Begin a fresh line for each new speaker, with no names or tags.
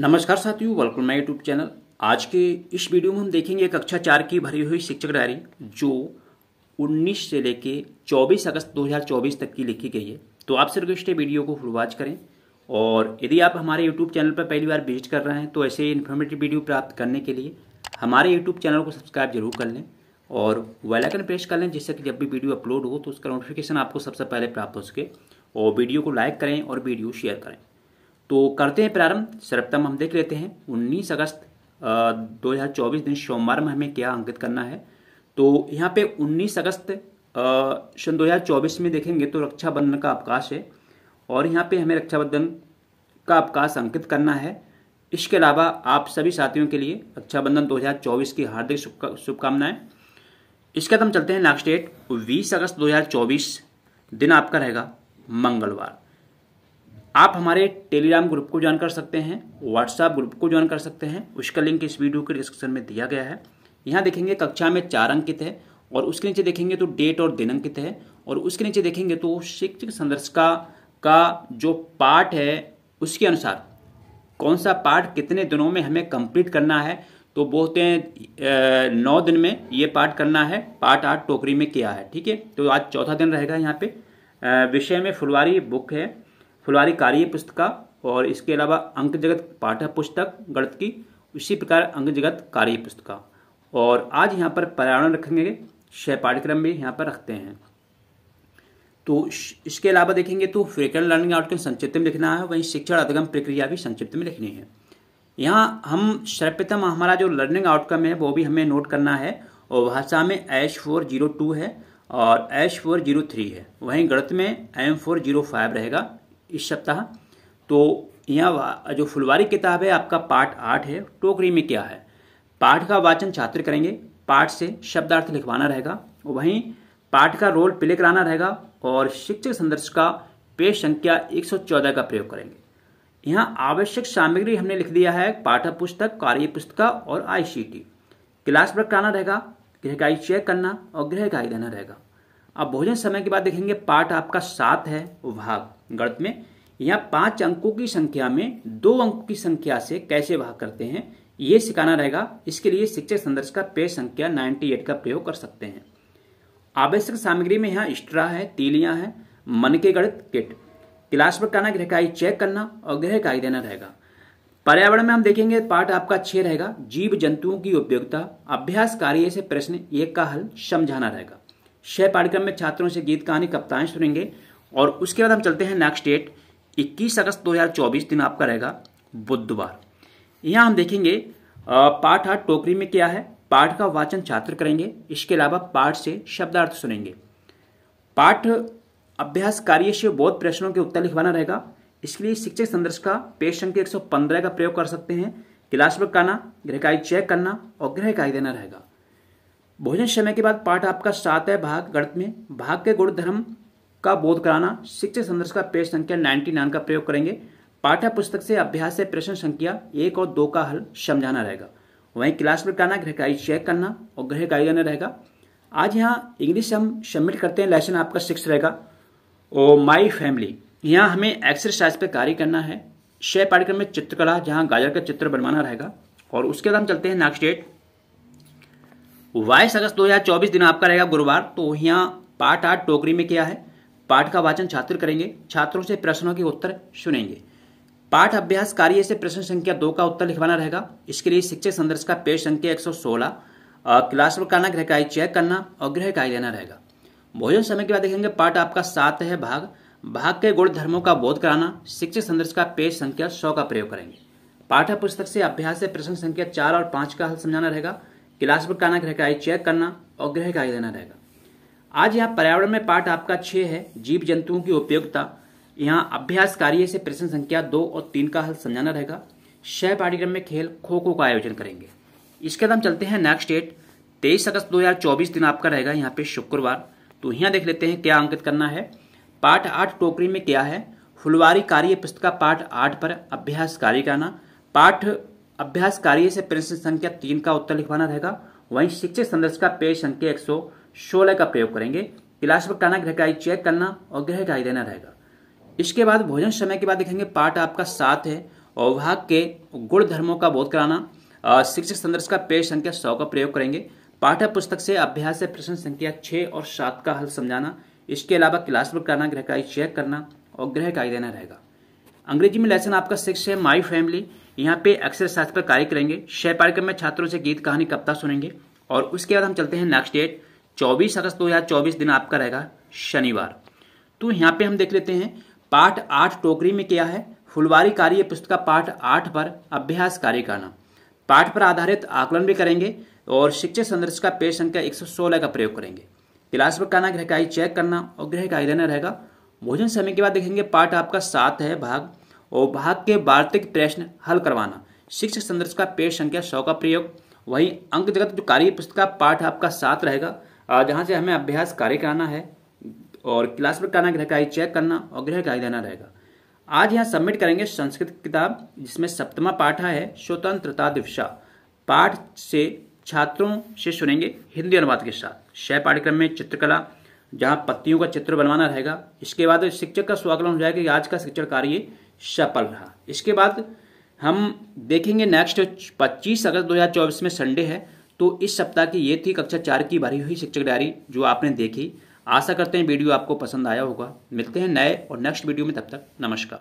नमस्कार साथियों welcome my YouTube channel आज के इस वीडियो में हम देखेंगे कक्षा चार की भरी हुई शिक्षक डायरी जो 19 से लेके 24 अगस्त 2024 तक की लिखी गई है तो आपसे रिक्वेस्ट है वीडियो को फुलवाच करें और यदि आप हमारे यूट्यूब चैनल पर पहली बार विजिट कर रहे हैं तो ऐसे इन्फॉर्मेटिव वीडियो प्राप्त करने के लिए हमारे यूट्यूब चैनल को सब्सक्राइब जरूर कर लें और वेलाइकन प्रेस कर लें जिससे कि जब भी वीडियो अपलोड हो तो उसका नोटिफिकेशन आपको सबसे पहले प्राप्त हो सके और वीडियो को लाइक करें और वीडियो शेयर करें तो करते हैं प्रारंभ सर्वप्रथम हम देख लेते हैं उन्नीस अगस्त दो हजार चौबीस दिन सोमवार में हमें क्या अंकित करना है तो यहाँ पे 19 अगस्त सन दो में देखेंगे तो रक्षाबंधन का अवकाश है और यहाँ पे हमें रक्षाबंधन का अवकाश अंकित करना है इसके अलावा आप सभी साथियों के लिए रक्षाबंधन 2024 की हार्दिक शुभकामनाएं इसके बाद हम चलते हैं लास्ट डेट 20 अगस्त 2024 दिन आपका रहेगा मंगलवार आप हमारे टेलीग्राम ग्रुप को ज्वाइन कर सकते हैं व्हाट्सएप ग्रुप को ज्वाइन कर सकते हैं उसका लिंक इस वीडियो के डिस्क्रिप्शन में दिया गया है यहाँ देखेंगे कक्षा में चार अंकित है और उसके नीचे देखेंगे तो डेट और दिन अंकित है और उसके नीचे देखेंगे तो शिक्षक संदर्शिका का जो पाठ है उसके अनुसार कौन सा पाठ कितने दिनों में हमें कंप्लीट करना है तो बोलते हैं नौ दिन में ये पाठ करना है पाठ आठ टोकरी में किया है ठीक है तो आज चौथा दिन रहेगा यहाँ पे विषय में फुलवारी बुक है फुलवारी कार्य पुस्तिका और इसके अलावा अंक जगत पाठ्य पुस्तक गणित की उसी प्रकार अंक जगत कार्य पुस्तिका और आज यहाँ पर पर्यावरण रखेंगे छः पाठ्यक्रम भी यहाँ पर रखते हैं तो इसके अलावा देखेंगे तो फ्रिकल लर्निंग आउटकम संक्षिप्त में लिखना है वहीं शिक्षण अधिगम प्रक्रिया भी संक्षिप्त में लिखनी है यहाँ हम सर्वप्रथम हमारा जो लर्निंग आउटकम है वो भी हमें नोट करना है और भाषा में एच फोर जीरो टू है और एच फोर जीरो थ्री है वहीं गणित में एम फोर जीरो फाइव रहेगा इस सप्ताह तो यह जो फुलवारी किताब है आपका पाठ आठ है टोकरी में क्या है पाठ का वाचन छात्र करेंगे पाठ से शब्दार्थ लिखवाना रहेगा वहीं पाठ का रोल प्ले कराना रहेगा और शिक्षक संदर्श का पेज संख्या 114 का प्रयोग करेंगे यहाँ आवश्यक सामग्री हमने लिख दिया है पाठ्य पुस्तक कार्य पुस्तिका और आईसीटी क्लास वर्क कराना रहेगा गृह गृहकाई चेक करना और गृह गृहकाई देना रहेगा अब भोजन समय के बाद देखेंगे पाठ आपका सात है भाग गणित में यहाँ पांच अंकों की संख्या में दो अंकों की संख्या से कैसे भाग करते हैं ये सिखाना रहेगा इसके लिए शिक्षक संदर्श का पेज संख्या 98 का प्रयोग कर सकते हैं आवश्यक सामग्री में यहाँ स्ट्रा है तीलियां हैं मन के गणित किट क्लास पर करना गृह कार्य चेक करना और गृह कार्य देना रहेगा पर्यावरण में हम देखेंगे पाठ आपका छह रहेगा जीव जंतुओं की उपयोगिता अभ्यास कार्य से प्रश्न एक का हल समझाना रहेगा छः पाठ्यक्रम में छात्रों से गीत कहानी कप्तान सुनेंगे और उसके बाद हम चलते हैं नेक्स्ट डेट 21 अगस्त 2024 दिन आपका रहेगा बुधवार यहाँ हम देखेंगे पाठ आठ टोकरी में क्या है पाठ का वाचन छात्र करेंगे इसके अलावा पाठ से शब्दार्थ सुनेंगे पाठ अभ्यास कार्य से बहुत प्रश्नों के उत्तर लिखवाना रहेगा इसके लिए शिक्षक संदर्श का पेश संख्या पंद्रह का प्रयोग कर सकते हैं क्लास वर्क करना गृह का चेक करना और गृह का देना रहेगा भोजन समय के बाद पाठ आपका सात है भाग गणित में भाग के गुण धर्म का बोध कराना शिक्षक संदर्श का पेज संख्या नाइन्टी नाइन का प्रयोग करेंगे पाठ्य पुस्तक से अभ्यास से प्रश्न संख्या एक और दो का हल समझाना रहेगा वहीं क्लास में कराना गृह कार्य चेक करना और गृह कार्य करना रहेगा आज यहाँ इंग्लिश हम सबमिट करते हैं लेसन आपका सिक्स रहेगा ओ माई फैमिली यहाँ हमें एक्सरसाइज पर कार्य करना है शय पाठ्यक्रम में चित्रकला जहाँ गाजर का चित्र बनवाना रहेगा और उसके बाद हम चलते हैं नाक स्टेट बाईस अगस्त 2024 दिन आपका रहेगा गुरुवार तो यहाँ पाठ आठ टोकरी में क्या है पाठ का वाचन छात्र करेंगे छात्रों से प्रश्नों के उत्तर सुनेंगे पाठ अभ्यास कार्य से प्रश्न संख्या दो का उत्तर लिखवाना रहेगा इसके लिए शिक्षक संदर्श का पेज संख्या एक सौ सोलह क्लास वर्क करना गृह कार्य चेक करना और गृह कार्य लेना रहेगा भोजन समय के बाद देखेंगे पाठ आपका सात है भाग भाग के गुण धर्मों का बोध कराना शिक्षक संदर्श का पेज संख्या सौ का प्रयोग करेंगे पाठ्य पुस्तक से अभ्यास से प्रश्न संख्या चार और पांच का हल समझाना रहेगा क्लास पर काना ग्रह का आयु चेक करना और ग्रह का आयु देना रहेगा आज यहाँ पर्यावरण में पाठ आपका छह है जीव जंतुओं की उपयोगिता यहाँ अभ्यास कार्य से प्रश्न संख्या दो और तीन का हल समझाना रहेगा छह पाठ्यक्रम में खेल खो खो का आयोजन करेंगे इसके बाद हम चलते हैं नेक्स्ट डेट तेईस अगस्त 2024 दिन आपका रहेगा यहाँ पे शुक्रवार तो यहाँ देख लेते हैं क्या अंकित करना है पाठ आठ टोकरी में क्या है फुलवारी कार्य पुस्तक पाठ आठ पर अभ्यास कार्य करना पाठ अभ्यास कार्य से प्रश्न संख्या तीन का उत्तर लिखवाना रहेगा वहीं शिक्षक संदर्श का पेज संख्या एक सौ सोलह का प्रयोग करेंगे क्लास वर्क करना गृहकारी चेक करना और गृहकारी देना रहेगा इसके बाद भोजन समय के बाद देखेंगे पाठ आपका सात है और विभाग के गुण धर्मों का बोध कराना शिक्षक संदर्श का पेज संख्या सौ का प्रयोग करेंगे पाठ्य पुस्तक से अभ्यास से प्रश्न संख्या छः और सात का हल समझाना इसके अलावा क्लास वर्क करना गृहकारी चेक करना और ग्रह कार्य देना रहेगा अंग्रेजी में लेसन आपका सिक्स है माई फैमिली यहाँ पे अक्सर साथ पर कार्य करेंगे शेयर कार्यक्रम में छात्रों से गीत कहानी कविता सुनेंगे और उसके बाद हम चलते हैं नेक्स्ट डेट चौबीस अगस्त दो हज़ार चौबीस दिन आपका रहेगा शनिवार तो यहाँ पे हम देख लेते हैं पाठ आठ टोकरी में क्या है फुलवारी कार्य पुस्तक का पाठ आठ पर अभ्यास कार्य करना पाठ पर आधारित आकलन भी करेंगे और शिक्षक संदर्श का पेज संख्या एक सौ सोलह का प्रयोग करेंगे क्लास वर्क करना ग्रह कार्य चेक करना और ग्रह का रहेगा भोजन समय के बाद देखेंगे पाठ आपका सात है भाग और भाग के वार्तिक प्रश्न हल करवाना शिक्षक संदर्श का पेड़ संख्या सौ का प्रयोग वही अंक जगत जो कार्य पुस्तक का पाठ आपका सात रहेगा जहाँ से हमें अभ्यास कार्य कराना है और क्लास में कराना गृह कार्य चेक करना और गृह कार्य देना रहेगा आज यहाँ सबमिट करेंगे संस्कृत किताब जिसमें सप्तमा पाठ है स्वतंत्रता दिवसा पाठ से छात्रों से सुनेंगे हिंदी अनुवाद के साथ शय पाठ्यक्रम में चित्रकला जहां पत्तियों का चित्र बनवाना रहेगा इसके बाद शिक्षक का स्वागत हो जाएगा कि आज का शिक्षण कार्य सफल रहा इसके बाद हम देखेंगे नेक्स्ट 25 अगस्त 2024 में संडे है तो इस सप्ताह की ये थी कक्षा चार की भरी हुई शिक्षक डायरी जो आपने देखी आशा करते हैं वीडियो आपको पसंद आया होगा मिलते हैं नए और नेक्स्ट वीडियो में तब तक नमस्कार